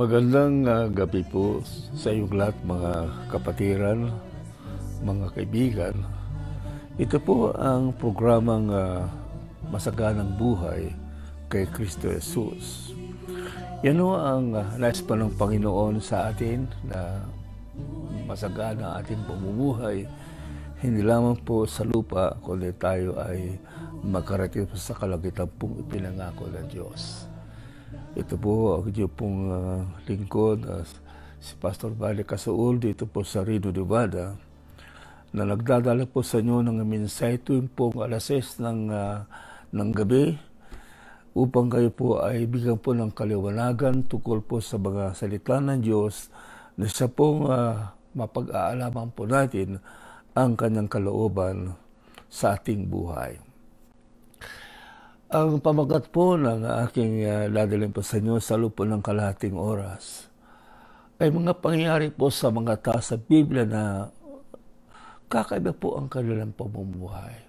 Magandang uh, gabi po sa iyong lahat mga kapatiran, mga kaibigan. Ito po ang programang uh, Masaganang Buhay kay Kristo Jesus. Yan o ang uh, nais pa ng Panginoon sa atin na masagana ating pamumuhay hindi lamang po sa lupa kundi tayo ay makarating sa kalagitan pong ipinangako ng Diyos. Ito po ang inyo uh, lingkod uh, si Pastor Bale Kasuol dito po sa Reno, Nevada na nagdadala po sa inyo ng minsay tuwing po alas ng, uh, ng gabi upang kayo po ay bigyan po ng kaliwanagan tukol po sa mga salita ng Diyos na siya pong uh, mapag-aalaman po natin ang kanyang kalooban sa ating buhay. Ang pamagat po ng aking uh, ah, dadaling po sa inyo sa lupo ng kalahating oras ay mga pangyayari po sa mga tao sa Biblia na kakaiba po ang kanilang pamumuhay.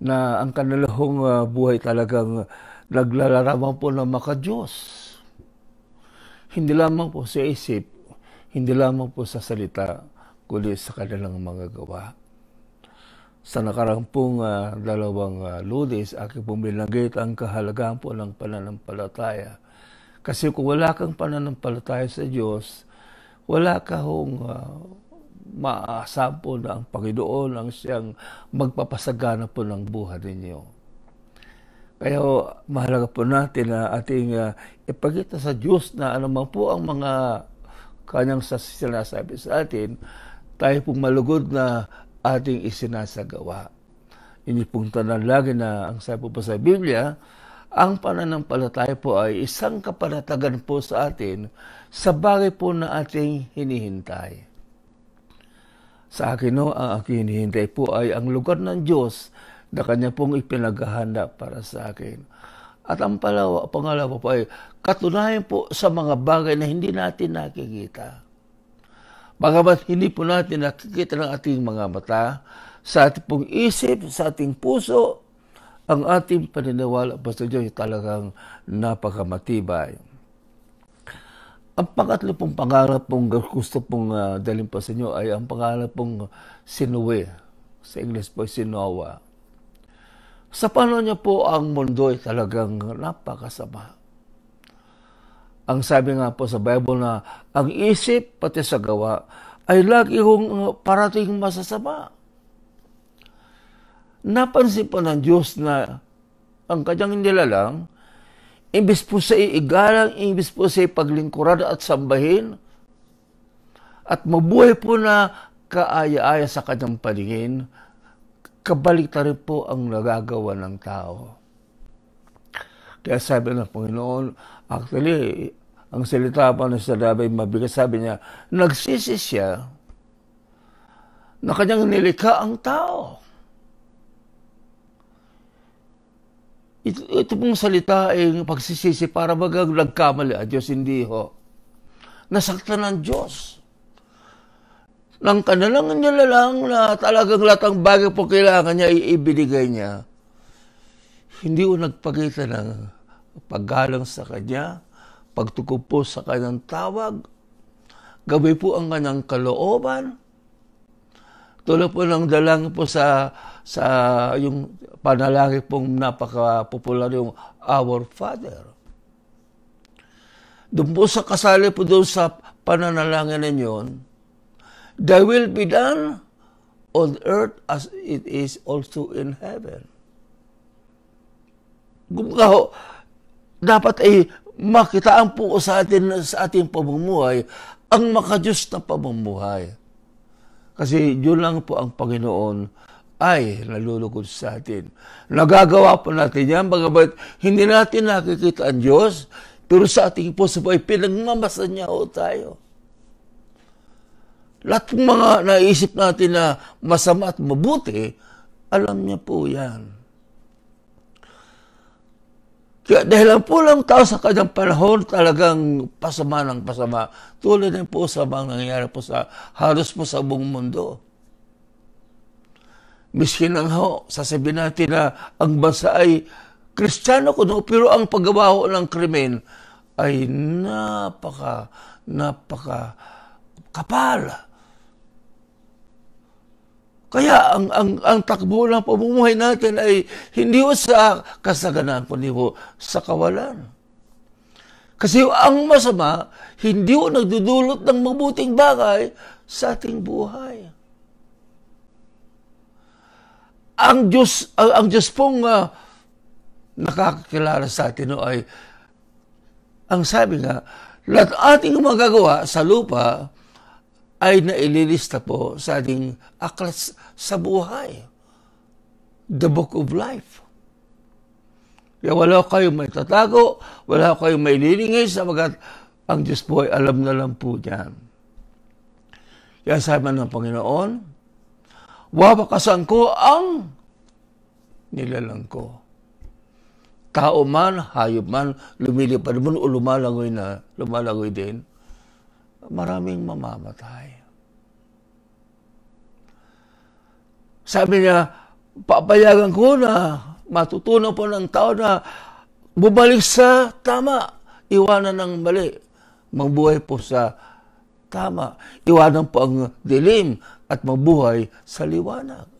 Na ang kanilang uh, buhay talagang naglalaraman po ng makadiyos. Hindi lamang po sa isip, hindi lamang po sa salita, kundi sa kanilang mga gawa. Sa nakarampung uh, ah, dalawang uh, lunes, aking pong binanggit ang kahalagaan po ng pananampalataya. Kasi kung wala kang pananampalataya sa Diyos, wala ka hong uh, ah, maaasahan po na ang Panginoon ang siyang magpapasagana po ng buhay ninyo. Kaya mahalaga po natin na ating uh, ipagita sa Diyos na anumang po ang mga kanyang sinasabi sa atin, tayo pong malugod na ating isinasagawa. Yun pong tanan lagi na ang sabi po sa Biblia, ang pananampalataya po ay isang kaparatagan po sa atin sa bagay po na ating hinihintay. Sa akin, no, ang aking hinihintay po ay ang lugar ng Diyos na Kanya pong ipinaghahanda para sa akin. At ang palawa, pangalawa po ay katunayan po sa mga bagay na hindi natin nakikita. Bagamat hindi po natin nakikita ng ating mga mata, sa ating pong isip, sa ating puso, ang ating paniniwala pa sa Diyos talagang napakamatibay. Ang pangatlo pong pangarap pong gusto pong uh, dalhin pa sa inyo ay ang pangarap pong sinuwi. Sa English po, sinowa. Sa pano niya po ang mundo ay talagang napakasama. Ang sabi nga po sa Bible na ang isip pati sa gawa ay lagi hong uh, parating masasama. Napansin po ng Diyos na ang kanyang nilalang, imbis po sa iigalang, imbis po sa paglingkuran at sambahin, at mabuhay po na kaaya-aya sa kanyang paningin, kabalik na rin po ang nagagawa ng tao. Kaya sabi ng Panginoon, actually, ang salita pa ng Sarabay mabigas, sabi niya, nagsisi siya na kanyang nilikha ang tao. Ito, ito pong salita ay pagsisisi para baga nagkamali at ah, Diyos hindi ho. Nasaktan ng Diyos. Nang kanalang niya lang na talagang lahat ang bagay po kailangan niya, ibinigay niya hindi ko nagpakita ng paggalang sa Kanya, pagtukob po sa Kanyang tawag, gabi po ang Kanyang kalooban, tulad po ng dalangin po sa, sa yung panalangin pong napaka-popular yung Our Father. Doon po sa kasali po doon sa pananalangin ninyon, Thy will be done on earth as it is also in heaven. Gumagaho, dapat ay makitaan po sa atin sa ating pamumuhay ang makajus na pamumuhay. Kasi yun lang po ang Panginoon ay nalulugod sa atin. Nagagawa po natin yan, bagamat hindi natin nakikita ang Diyos, pero sa ating puso po ay pinagmamasan niya ho tayo. Lahat ng mga naisip natin na masama at mabuti, alam niya po yan. Kaya dahil ang pulang tao sa kanyang panahon talagang pasama ng pasama. Tulad din po sa mga nangyayari po sa halos po sa buong mundo. Miskin lang ho, sasabihin natin na ang bansa ay kristyano kuno, pero ang paggawa ng krimen ay napaka, napaka kapal kaya ang, ang, ang takbo ng pamumuhay natin ay hindi ho sa kasaganaan kundi ho, sa kawalan. Kasi ang masama, hindi ho nagdudulot ng mabuting bagay sa ating buhay. Ang Diyos, ang, ang Diyos pong uh, nakakakilala sa atin no, ay ang sabi nga, lahat ating magagawa sa lupa ay naililista po sa ating aklat sa buhay. The Book of Life. Kaya wala kayong may tatago, wala kayong may lilingis, sabagat ang Diyos po ay alam na lang po niyan. Kaya sabi ng Panginoon, wapakasan ko ang nilalang ko. Tao man, hayop man, lumilipad man o lumalagoy na, lumalangoy din maraming mamamatay. Sabi niya, papayagan ko na matutunan po ng tao na bubalik sa tama, iwanan ng mali, mabuhay po sa tama, iwanan po ang dilim at mabuhay sa liwanag.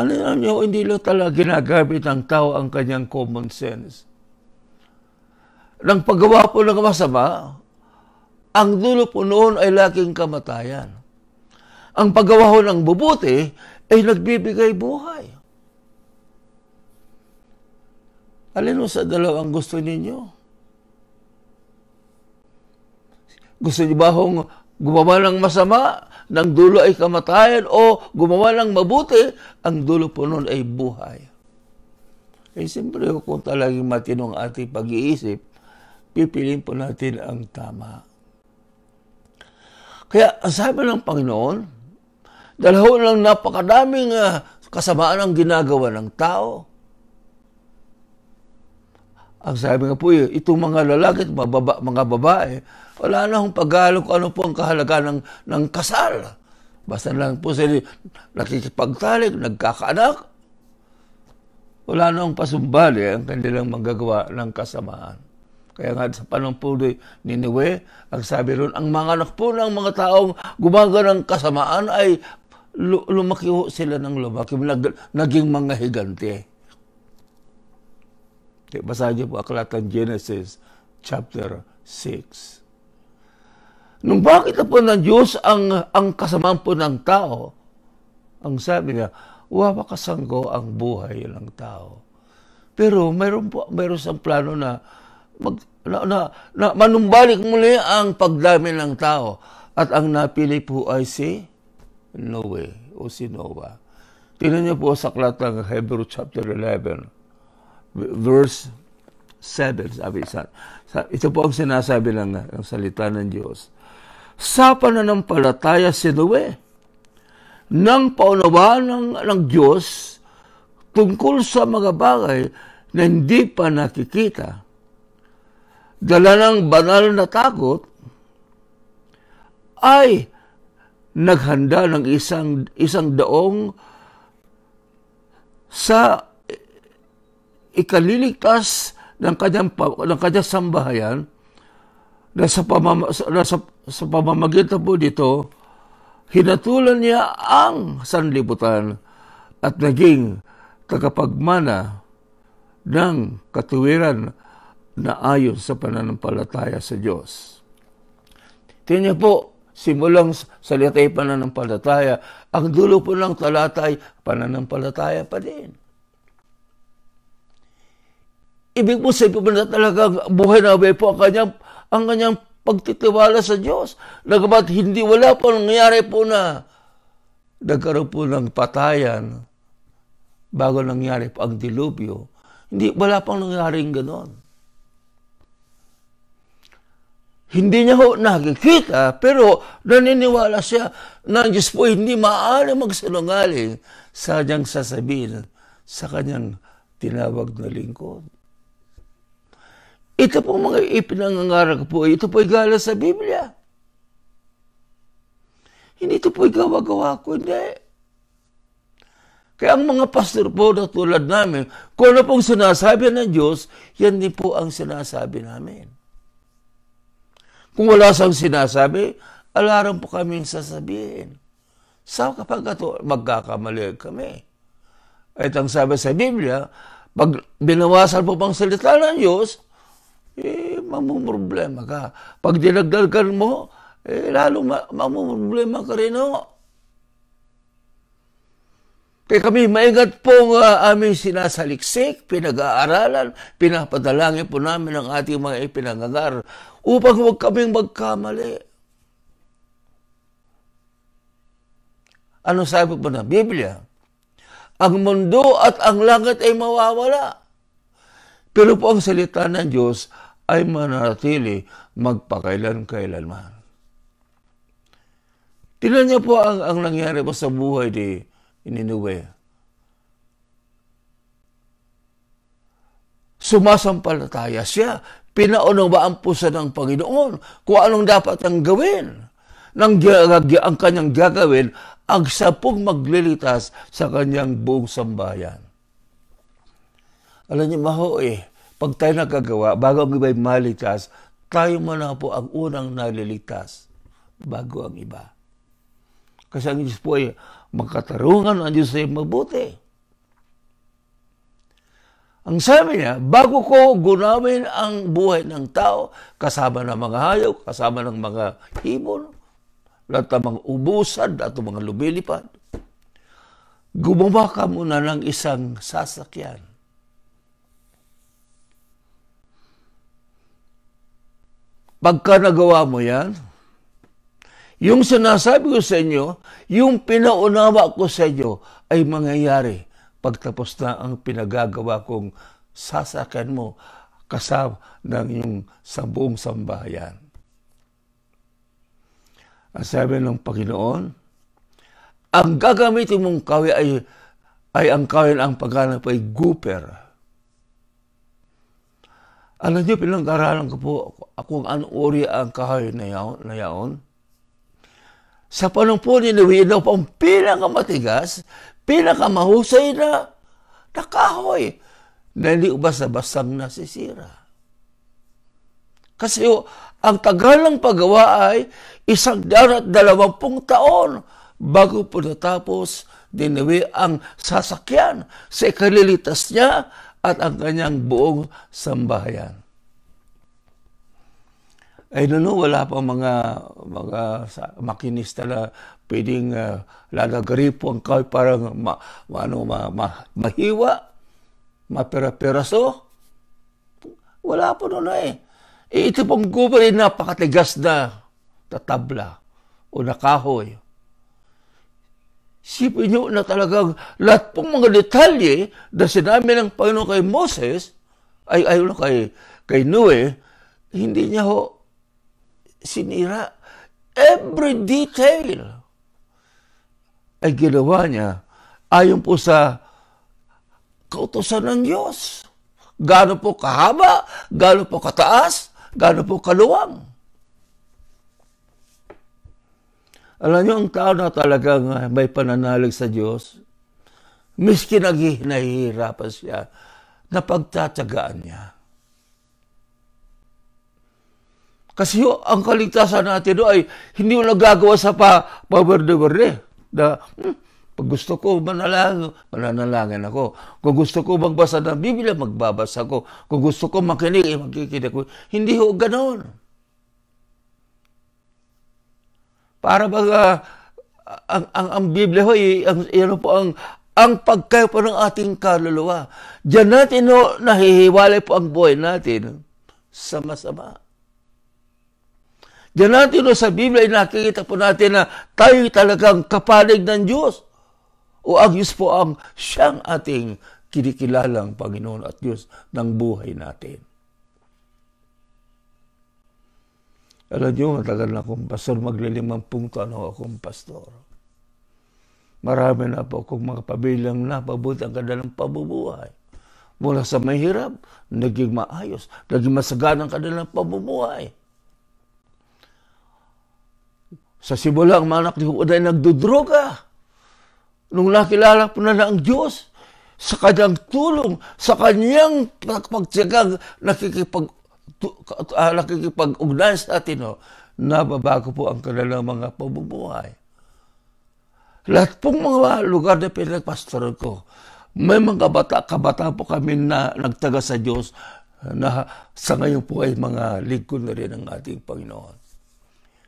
Ano yan nyo, hindi lang talaga ginagamit ng tao ang kanyang common sense. Nang paggawa po ng masama, ang dulo po noon ay laking kamatayan. Ang paggawa ho ng bubuti ay nagbibigay buhay. Alin sa dalawang gusto ninyo? Gusto niyo ba hong gumawa ng masama, ng dulo ay kamatayan, o gumawa ng mabuti, ang dulo po nun ay buhay. Eh, siyempre, kung talagang matinong ating pag-iisip, pipiliin po natin ang tama. Kaya ang sabi ng Panginoon, dahil ho lang napakadaming uh, kasamaan ang ginagawa ng tao. Ang sabi nga po, eh, itong mga lalaki at mga babae, wala na hong pag kung ano po ang kahalaga ng, ng kasal. Basta lang po sila nakikipagtalik, nagkakaanak. Wala na hong pasumbali ang kanilang magagawa ng kasamaan. Kaya nga sa panang ni niniwe, ang sabi ron, ang mga anak po ng mga taong gumagawa ng kasamaan ay lumaki ho sila ng lumaki, nag, naging mga higante. Okay, basahin niyo po aklat ng Genesis chapter 6. Nung bakit na po ng Diyos ang, ang kasamaan po ng tao, ang sabi niya, wawakasanggo ang buhay ng tao. Pero mayroon po, mayroon sa plano na mag, na, na, na manumbalik muli ang pagdami ng tao. At ang napili po ay si Noe o si Noah. Tingnan niyo po sa aklat ng Hebrew chapter 11, verse 7, sabi sa, ito po ang sinasabi ng, ng salita ng Diyos. Sa pananampalataya si Noe, nang paunawa ng, ng Diyos tungkol sa mga bagay na hindi pa nakikita, dala ng banal na takot, ay naghanda ng isang, isang daong sa ikaliligtas ng kanyang, ng kanyang sambahayan na sa, pamama, na sa, sa pamamagitan po dito, hinatulan niya ang sanlibutan at naging tagapagmana ng katuwiran na ayon sa pananampalataya sa Diyos. Tinyo po, simulang salita'y pananampalataya, ang dulo po ng talata ay pananampalataya pa din. Ibig po sabihin po na talagang buhay na po ang kanyang, ang kanyang pagtitiwala sa Diyos. Nagabat hindi wala po nangyari po na nagkaroon po ng patayan bago nangyari po ang dilubyo. Hindi, wala pang nangyaring ganon. Hindi niya ho nakikita, pero naniniwala siya na ang Diyos po hindi maaari magsinungaling kanyang sasabihin sa kanyang tinawag na lingkod. Ito po mga ipinangangarap po, ito po gala sa Biblia. Hindi ito po gawa-gawa ko, hindi. Kaya ang mga pastor po na tulad namin, kung ano pong sinasabi ng Diyos, yan din po ang sinasabi namin. Kung wala siyang sinasabi, alarang po kaming sasabihin. Sa so, kapag ito, magkakamali kami. At ang sabi sa Biblia, pag binawasan po pang salita ng Diyos, eh, mamumroblema ka. Pag dinagdalgan mo, eh, lalo ma- mamumroblema ka rin, no? Kaya kami, maingat pong uh, ah, aming sinasaliksik, pinag-aaralan, pinapadalangin po namin ang ating mga ipinangangar upang huwag kaming magkamali. Ano sabi po na Biblia? Ang mundo at ang langit ay mawawala. Pero po ang salita ng Diyos ay manatili magpakailan-kailanman. Tinan niyo po ang, ang nangyari po sa buhay ni, ni Nineveh. sumasampalataya siya. Pinaunawaan po siya ng Panginoon kung anong dapat ang gawin. Nang ang kanyang gagawin, ang siya maglilitas sa kanyang buong sambayan. Alam niyo, maho eh, pag tayo nagagawa, bago ang iba'y maligtas, tayo muna po ang unang naliligtas bago ang iba. Kasi ang Diyos po ay magkatarungan, ang Diyos ay mabuti. Ang sabi niya, bago ko gunawin ang buhay ng tao, kasama ng mga hayop, kasama ng mga ibon, lahat ng mga ubusad at mga lumilipad, gumawa ka muna ng isang sasakyan. Pagka nagawa mo yan, yung sinasabi ko sa inyo, yung pinaunawa ko sa inyo ay mangyayari pagtapos na ang pinagagawa kong sasakyan mo kasab ng iyong sa buong sambahayan. Ang sabi ng Panginoon, ang gagamitin mong kawi ay, ay ang kawi ang paghanap ay guper. Alam niyo, pinag-aralan ko po kung anong uri ang kahoy na yaon. Na yaon sa panahon po ni Luwido pa ang pinakamatigas, pinakamahusay na nakahoy na hindi basta-bastang nasisira. Kasi ang tagal ng paggawa ay isang darat dalawampung taon bago po natapos dinawi ang sasakyan sa ikalilitas niya at ang kanyang buong sambahayan. I don't know, wala pa mga, mga makinista na pwedeng uh, lalagaripo ang kahoy para ma, ano, ma, ma, mahiwa, mapera-peraso. Wala pa noon eh. E, ito pong gubay na napakatigas na tatabla o nakahoy. kahoy. Sipin nyo na talagang lahat pong mga detalye na sinabi ng Panginoon kay Moses, ay ayon ano, kay, kay Noe, hindi niya ho sinira every detail ay ginawa niya ayon po sa kautosan ng Diyos. Gano po kahaba, gano po kataas, gano po kaluwang. Alam niyo, ang tao na talagang ah, may pananalig sa Diyos, miski naghihinahihirapan siya, napagtatagaan niya. Kasi ang kaligtasan natin ho ay hindi mo nagagawa sa pa, paberde-berde. Na, hmm, pag gusto ko manalangin, mananalangin ako. Kung gusto ko magbasa ng Biblia, magbabasa ko. Kung gusto ko makinig, eh, makikinig ko. Hindi ho ganoon. Para bang uh, ang, ang, ang Biblia ho, eh, ang, yan po ang, ang pagkayo po ng ating kaluluwa. Diyan natin no, nahihiwalay po ang buhay natin sama-sama. Diyan natin no, sa Biblia, nakikita po natin na tayo talagang kapalig ng Diyos. O ang Diyos po ang siyang ating kinikilalang Panginoon at Diyos ng buhay natin. Alam niyo, matagal na akong pastor, maglilimampung taon ako akong pastor. Marami na po akong mga pabilang na pabuti ang kanilang pabubuhay. Mula sa mahirap, naging maayos, naging masaganang kanilang pabubuhay. Sa simulang manak ni Huday nagdudroga. Nung nakilala po na, na ang Diyos, sa kanyang tulong, sa kanyang pagtsagang nakikipag, uh, ah, nakikipag-ugnayan sa atin, oh, nababago po ang kanilang mga pabubuhay. Lahat pong mga lugar na pinagpastoran ko, may mga bata, kabata po kami na nagtaga sa Diyos na sa ngayon po ay mga lingkod na rin ng ating Panginoon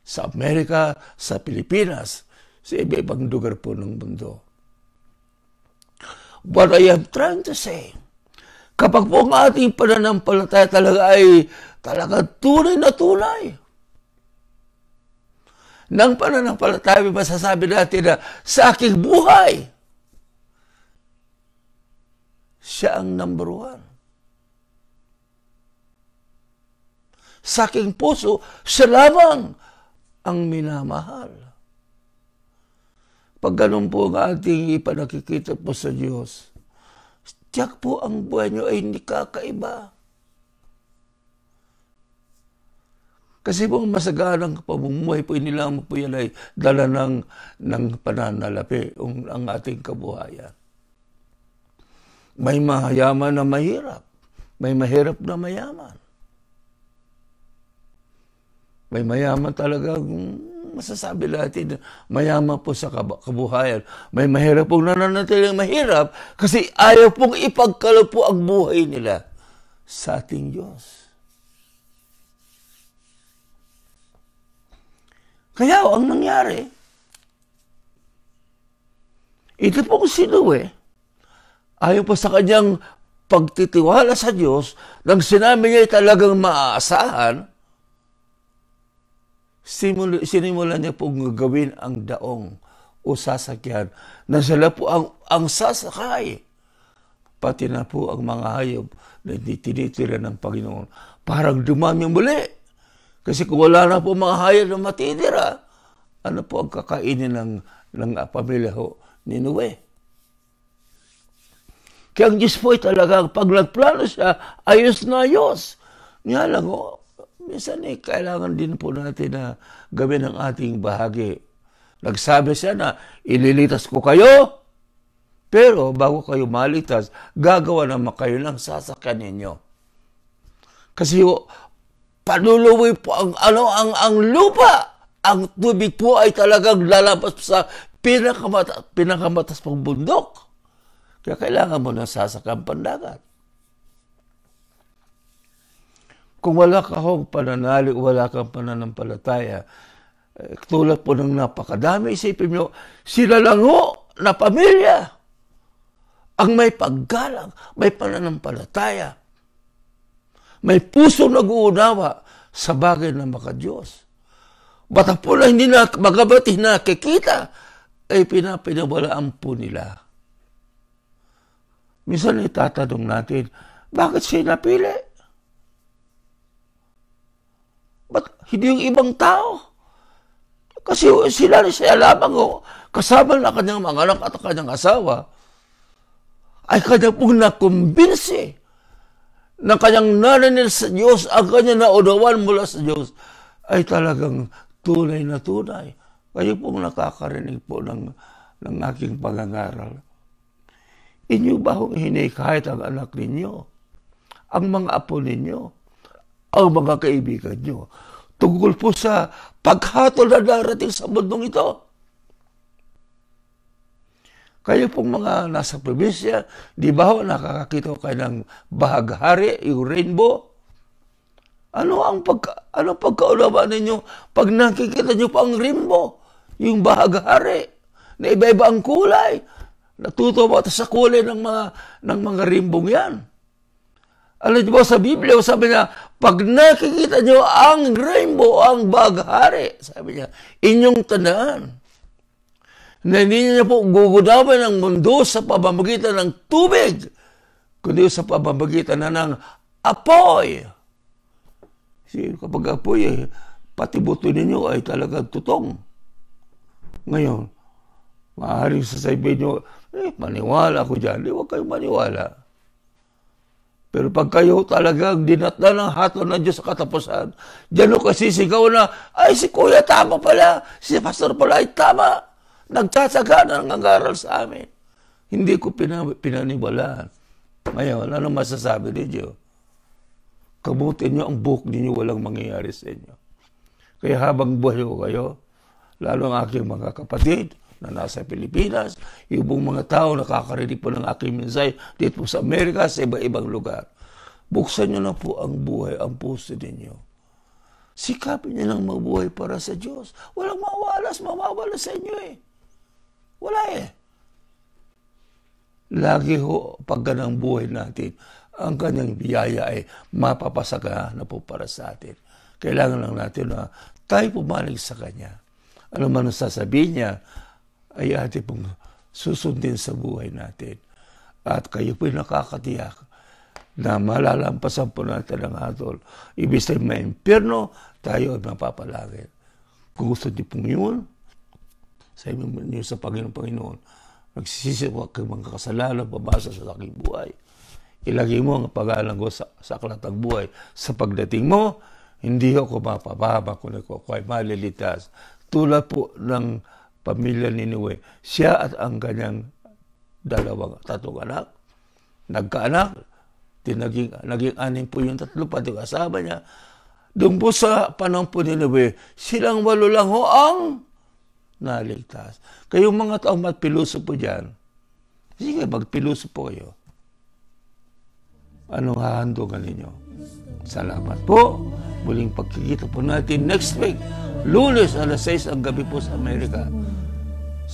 sa Amerika, sa Pilipinas, sa iba-ibang lugar po ng mundo. What I am trying to say, kapag po ang ating pananampalataya talaga ay talaga tunay na tunay, ng pananampalataya, masasabi natin na sa aking buhay, siya ang number one. Sa aking puso, siya lamang ang minamahal. Pag ganun po ang ating ipanakikita po sa Diyos, tiyak po ang buhay nyo ay hindi kakaiba. Kasi po masaganang pamumuhay po nilamang po yan ay dala ng, ng pananalapi ang, ang ating kabuhayan. May mayaman na mahirap. May mahirap na mayaman. May mayaman talaga, masasabi natin, mayaman po sa kabuhayan. May mahirap pong nananatiling mahirap kasi ayaw pong ipagkalo po ang buhay nila sa ating Diyos. Kaya ang nangyari, ito pong sinuwe, ayaw pa sa kanyang pagtitiwala sa Diyos, nang sinabi niya talagang maaasahan, simula, sinimula niya pong gawin ang daong o sasakyan na sila po ang, ang sasakay. Pati na po ang mga hayop na tinitira ng Panginoon. Parang dumami muli. Kasi kung wala na po mga hayop na matitira, ano po ang kakainin ng, ng pamilya ho ni Noe? Kaya ang Diyos po ay talagang pag nagplano siya, ayos na ayos. Nga lang, oh, Minsan eh, kailangan din po natin na gawin ang ating bahagi. Nagsabi siya na, ililitas ko kayo, pero bago kayo malitas, gagawa naman kayo ng sasakyan ninyo. Kasi oh, panuluwi po ang, ano, ang, ang lupa. Ang tubig po ay talagang lalabas sa pinakamata, pinakamatas pang bundok. Kaya kailangan mo ng sasakang pandagat. Kung wala ka hong pananali, wala kang pananampalataya, eh, tulad po ng napakadami, isipin nyo, sila lang ho na pamilya ang may paggalang, may pananampalataya, may puso nag-uunawa sa bagay na makadiyos. Bata po na hindi na, magabat nakikita, ay pinapinawalaan po nila. Minsan itatanong natin, bakit siya napili? But hindi yung ibang tao? Kasi sila, siya lamang oh, kasama na kanyang mga anak at kanyang asawa ay kanya pong nakumbinsi na kanyang narinig sa Diyos ang kanya naunawan mula sa Diyos ay talagang tunay na tunay. Kayo pong nakakarinig po ng, ng aking pangangaral. Inyo ba ho hinay kahit ang anak ninyo, ang mga apo ninyo, ang mga kaibigan nyo tungkol po sa paghatol na darating sa mundong ito. Kayo pong mga nasa probinsya, di ba ho nakakakita kayo ng bahaghari, yung rainbow? Ano ang pag, ano pagkaulaman ninyo pag nakikita nyo pa ang rainbow, yung bahaghari, na iba-iba ang kulay? Natuto ba sa kulay ng mga, ng mga rimbong yan? Alam niyo ba, sa Biblia, sabi na, pag nakikita nyo ang rainbow, ang baghari, sabi niya, inyong tandaan na hindi niya po gugudaman ang mundo sa pamamagitan ng tubig, kundi sa pamamagitan na ng apoy. Kasi kapag apoy, eh, pati buto ninyo ay talaga tutong. Ngayon, maaaring sasabihin nyo, eh, maniwala ako dyan. Di, huwag kayong maniwala. Pero pag kayo talagang dinatla ng hato ng Diyos sa katapusan, dyan kasi sigaw na, ay si kuya tama pala, si pastor pala ay tama. Nagtsatsaga na ng angaral sa amin. Hindi ko pina- pinaniwalaan. Ngayon, ano masasabi ninyo? Kabutin nyo ang buhok ninyo, walang mangyayari sa inyo. Kaya habang buhay ko kayo, lalo ang aking mga kapatid, na nasa Pilipinas, yung buong mga tao nakakarinig po ng aking mensahe dito sa Amerika, sa iba-ibang lugar. Buksan niyo na po ang buhay, ang puso ninyo. Sikapin niyo lang mabuhay para sa Diyos. Walang mawalas, mamawalas sa inyo eh. Wala eh. Lagi ho, pagka ng buhay natin, ang kanyang biyaya ay mapapasaka na po para sa atin. Kailangan lang natin na tayo pumalig sa Kanya. Ano man ang sasabihin niya, ay ate pong susundin sa buhay natin. At kayo po'y nakakatiyak na malalampasan po natin ang hatol. Ibig sabihin, may impyerno, tayo ay mapapalangin. Kung gusto niyo pong yun, sabihin niyo sa Panginoon, Panginoon, nagsisisi po kay mga kasalanan, pabasa sa aking buhay. Ilagay mo ang pag-aalang ko sa, sa aklat ng buhay. Sa pagdating mo, hindi ako mapababa kung ako ay maliligtas. Tulad po ng pamilya ni Niwe. Siya at ang kanyang dalawang tatlong anak. Nagkaanak, tinaging, naging anim po yung tatlo, pati yung asawa niya. Doon po sa panahon po ni Niwe, silang walo lang ho ang naligtas. Kayong mga taong magpiluso po dyan, sige, magpiluso po kayo. Anong hahandugan ninyo? Salamat po. Muling pagkikita po natin next week. Lunes alas 6 ang gabi po sa Amerika.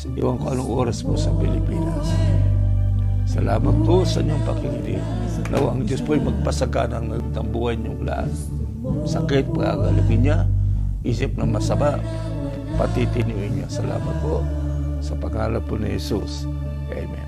Iwan ko anong oras po sa Pilipinas. Salamat po sa inyong pakikinig. Nawa ang Diyos po'y magpasaka ng, ng buhay niyong lahat. Sakit, pagagalipin niya. Isip na masaba, patitinuin niya. Salamat po sa pangalan po ni Jesus. Amen.